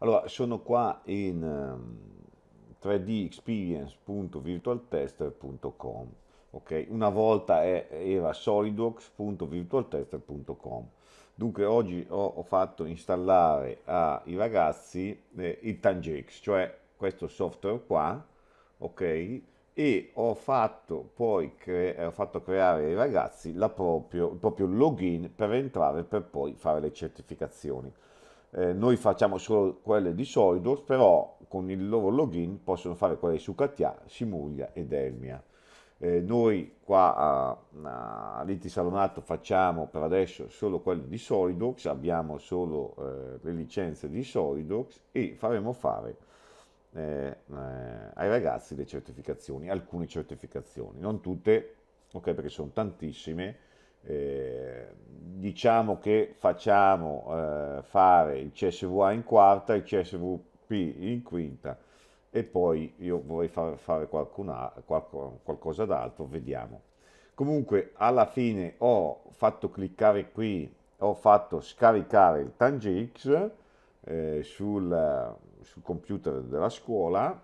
Allora, sono qua in 3dexperience.virtualtester.com. Ehm, okay? Una volta è, era solidworks.virtualtester.com. Dunque oggi ho, ho, fatto installare ai ragazzi eh, il Tangex, cioè questo software qua, ok? E ho fatto poi cre ho fatto creare ai ragazzi proprio, il proprio login per entrare per poi fare le certificazioni eh, noi facciamo solo quelle di Solidor, però con il loro login possono fare quelle su Cattia, Simuglia e Delmia. Eh, noi qua a, a Liti Salonato facciamo per adesso solo quelle di Solidox, abbiamo solo eh, le licenze di Solidox e faremo fare eh, eh ai ragazzi le certificazioni, alcune certificazioni, non tutte, ok, perché sono tantissime, eh, diciamo che facciamo eh, fare il CSVA in quarta, il CSVP in quinta e poi io vorrei far, fare qualcuna, qualco, qualcosa d'altro, vediamo. Comunque alla fine ho fatto cliccare qui, ho fatto scaricare il TangX eh, sul, sul computer della scuola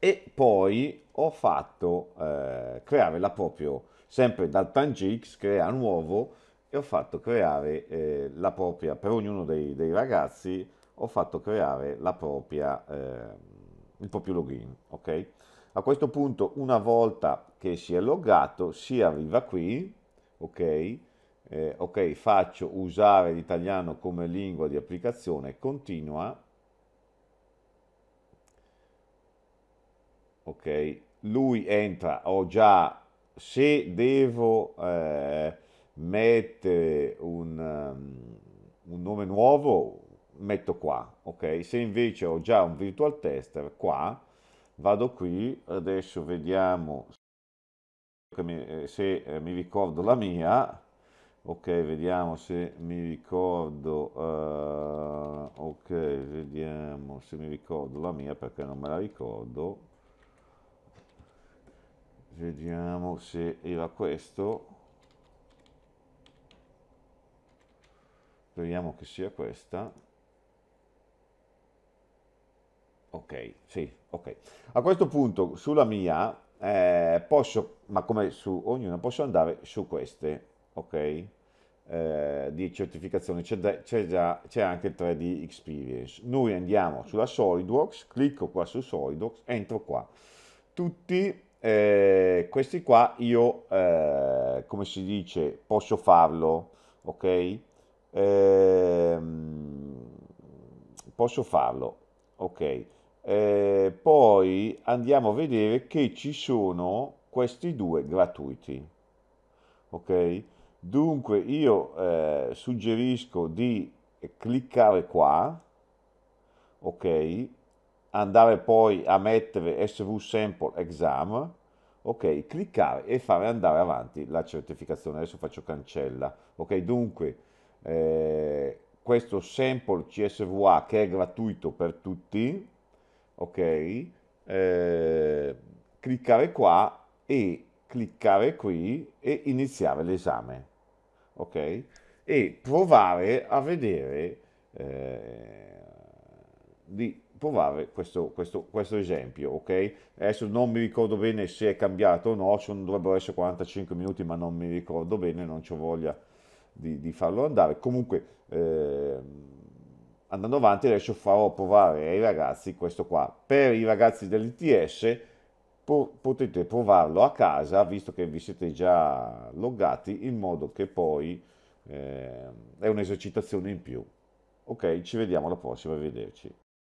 e poi ho fatto eh, creare la propria sempre dal TangiX crea nuovo e ho fatto creare eh, la propria, per ognuno dei, dei, ragazzi, ho fatto creare la propria, eh, il proprio login, ok? A questo punto, una volta che si è loggato, si arriva qui, ok? Eh, ok, faccio usare l'italiano come lingua di applicazione continua, ok? Lui entra, ho già se devo eh, mettere un, um, un, nome nuovo, metto qua, ok? Se invece ho già un virtual tester qua, vado qui, adesso vediamo eh, se mi, eh, se, mi ricordo la mia, ok vediamo se mi ricordo uh, ok vediamo se mi ricordo la mia perché non me la ricordo vediamo se era questo speriamo che sia questa ok sì ok a questo punto sulla mia eh, posso ma come su ognuna posso andare su queste ok eh, di certificazione c'è, già c'è anche il 3D Experience noi andiamo sulla SolidWorks clicco qua su SolidWorks entro qua tutti eh, questi qua io, eh, come si dice, posso farlo, ok? Eh, posso farlo, ok? Eh, poi andiamo a vedere che ci sono questi due gratuiti, ok? Dunque io eh, suggerisco di cliccare qua, ok? andare poi a mettere SV Sample Exam, ok, cliccare e fare andare avanti la certificazione. Adesso faccio cancella, ok, dunque eh, questo sample CSVA che è gratuito per tutti, ok, eh, cliccare qua e cliccare qui e iniziare l'esame, ok, e provare a vedere eh, di provare questo, questo, questo, esempio, ok? Adesso non mi ricordo bene se è cambiato o no, sono, dovrebbero essere 45 minuti, ma non mi ricordo bene, non ho voglia di, di, farlo andare. Comunque, eh, andando avanti, adesso farò provare ai ragazzi questo qua. Per i ragazzi dell'ITS po potete provarlo a casa, visto che vi siete già loggati, in modo che poi eh, è un'esercitazione in più. Ok, ci vediamo alla prossima, arrivederci.